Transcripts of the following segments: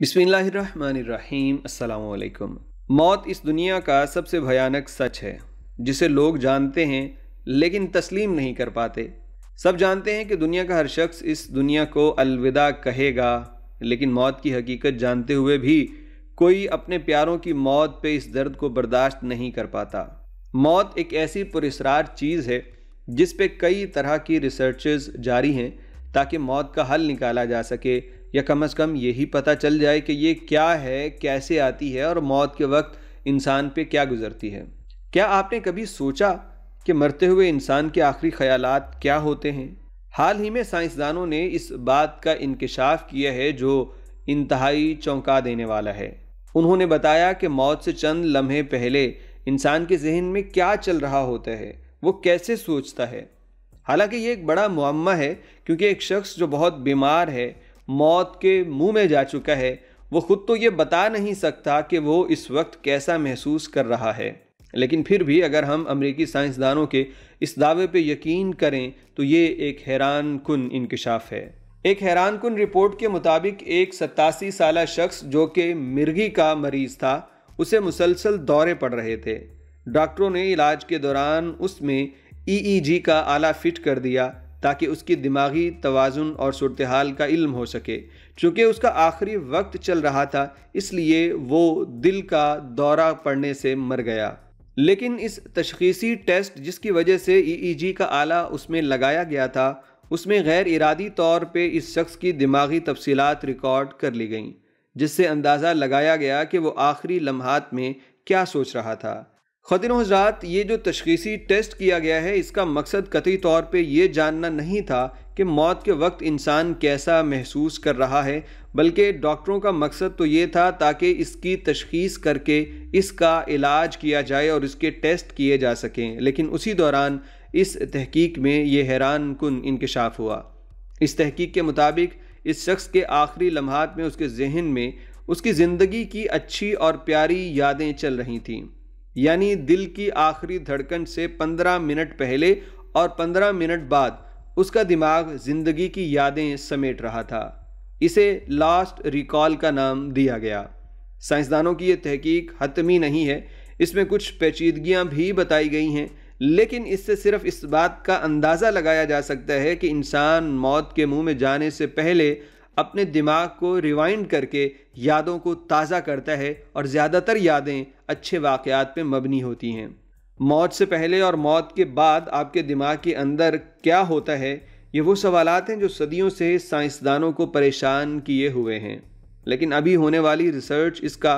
बिसमीम् अल्लाम मौत इस दुनिया का सबसे भयानक सच है जिसे लोग जानते हैं लेकिन तस्लीम नहीं कर पाते सब जानते हैं कि दुनिया का हर शख्स इस दुनिया को अलविदा कहेगा लेकिन मौत की हकीकत जानते हुए भी कोई अपने प्यारों की मौत पे इस दर्द को बर्दाश्त नहीं कर पाता मौत एक ऐसी पुरस्रार चीज़ है जिस पे कई तरह की रिसर्चेज जारी हैं ताकि मौत का हल निकाला जा सके या कम से कम यही पता चल जाए कि ये क्या है कैसे आती है और मौत के वक्त इंसान पे क्या गुजरती है क्या आपने कभी सोचा कि मरते हुए इंसान के आखिरी ख्याल क्या होते हैं हाल ही में साइंसदानों ने इस बात का इंकशाफ किया है जो इंतहाई चौंका देने वाला है उन्होंने बताया कि मौत से चंद लम्हे पहले इंसान के जहन में क्या चल रहा होता है वो कैसे सोचता है हालांकि ये एक बड़ा मामा है क्योंकि एक शख्स जो बहुत बीमार है मौत के मुंह में जा चुका है वो खुद तो ये बता नहीं सकता कि वो इस वक्त कैसा महसूस कर रहा है लेकिन फिर भी अगर हम अमेरिकी साइंसदानों के इस दावे पे यकीन करें तो ये एक हैरान कन इनकशाफ है एक हैरान कन रिपोर्ट के मुताबिक एक सतासी साल शख्स जो कि मिर्गी का मरीज था उसे मुसलसल दौरे पड़ रहे थे डॉक्टरों ने इलाज के दौरान उसमें ई का आला फिट कर दिया ताकि उसकी दिमागी तोज़ुन और सूरत हाल का इल्म हो सके चूँकि उसका आखिरी वक्त चल रहा था इसलिए वो दिल का दौरा पड़ने से मर गया लेकिन इस तशखीसी टेस्ट जिसकी वजह से ईईजी e e का आला उसमें लगाया गया था उसमें गैर इरादी तौर पे इस शख्स की दिमागी तफसी रिकॉर्ड कर ली गईं जिससे अंदाज़ा लगाया गया कि वो आखिरी लम्हात में क्या सोच रहा था खातिन हजरात ये जो तशखीसी टेस्ट किया गया है इसका मकसद कतई तौर पर यह जानना नहीं था कि मौत के वक्त इंसान कैसा महसूस कर रहा है बल्कि डॉक्टरों का मकसद तो ये था ताकि इसकी तशखीस करके इसका इलाज किया जाए और इसके टेस्ट किए जा सकें लेकिन उसी दौरान इस तहकीक में ये हैरान कन इनकशाफ हुआ इस तहकीक के मुताबिक इस शख्स के आखिरी लम्हात में उसके जहन में उसकी ज़िंदगी की अच्छी और प्यारी यादें चल रही थीं यानी दिल की आखिरी धड़कन से 15 मिनट पहले और 15 मिनट बाद उसका दिमाग जिंदगी की यादें समेट रहा था इसे लास्ट रिकॉल का नाम दिया गया साइंसदानों की ये तहकीक हतमी नहीं है इसमें कुछ पेचीदगियाँ भी बताई गई हैं लेकिन इससे सिर्फ इस बात का अंदाज़ा लगाया जा सकता है कि इंसान मौत के मुंह में जाने से पहले अपने दिमाग को रिवाइंड करके यादों को ताज़ा करता है और ज़्यादातर यादें अच्छे वाक़ात पे मबनी होती हैं मौत से पहले और मौत के बाद आपके दिमाग के अंदर क्या होता है ये वो सवाल हैं जो सदियों से साइंसदानों को परेशान किए हुए हैं लेकिन अभी होने वाली रिसर्च इसका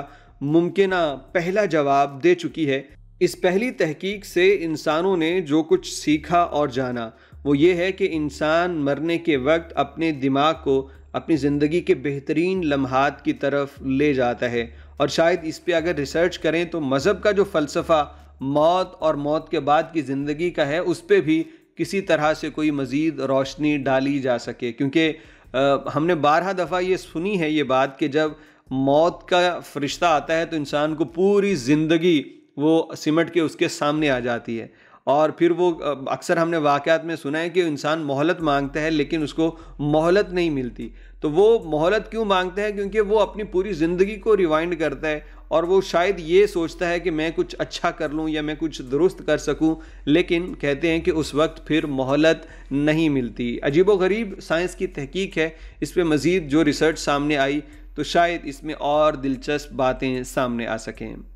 मुमकिन पहला जवाब दे चुकी है इस पहली तहकीक से इंसानों ने जो कुछ सीखा और जाना वो ये है कि इंसान मरने के वक्त अपने दिमाग को अपनी ज़िंदगी के बेहतरीन लम्हात की तरफ ले जाता है और शायद इस पर अगर रिसर्च करें तो मज़हब का जो फ़लसफ़ा मौत और मौत के बाद की ज़िंदगी का है उस पर भी किसी तरह से कोई मज़ीद रोशनी डाली जा सके क्योंकि हमने बारह दफ़ा ये सुनी है ये बात कि जब मौत का फरिश्ता आता है तो इंसान को पूरी ज़िंदगी वो सिमट के उसके सामने आ जाती है और फिर वो अक्सर हमने वाक़ात में सुना है कि इंसान मोहलत मांगता है लेकिन उसको मोहलत नहीं मिलती तो वो मोहलत क्यों मांगते हैं क्योंकि वो अपनी पूरी ज़िंदगी को रिवाइंड करता है और वो शायद ये सोचता है कि मैं कुछ अच्छा कर लूँ या मैं कुछ दुरुस्त कर सकूँ लेकिन कहते हैं कि उस वक्त फिर मोहलत नहीं मिलती अजीब गरीब साइंस की तहकीक है इस पर मज़ीद जो रिसर्च सामने आई तो शायद इसमें और दिलचस्प बातें सामने आ सकें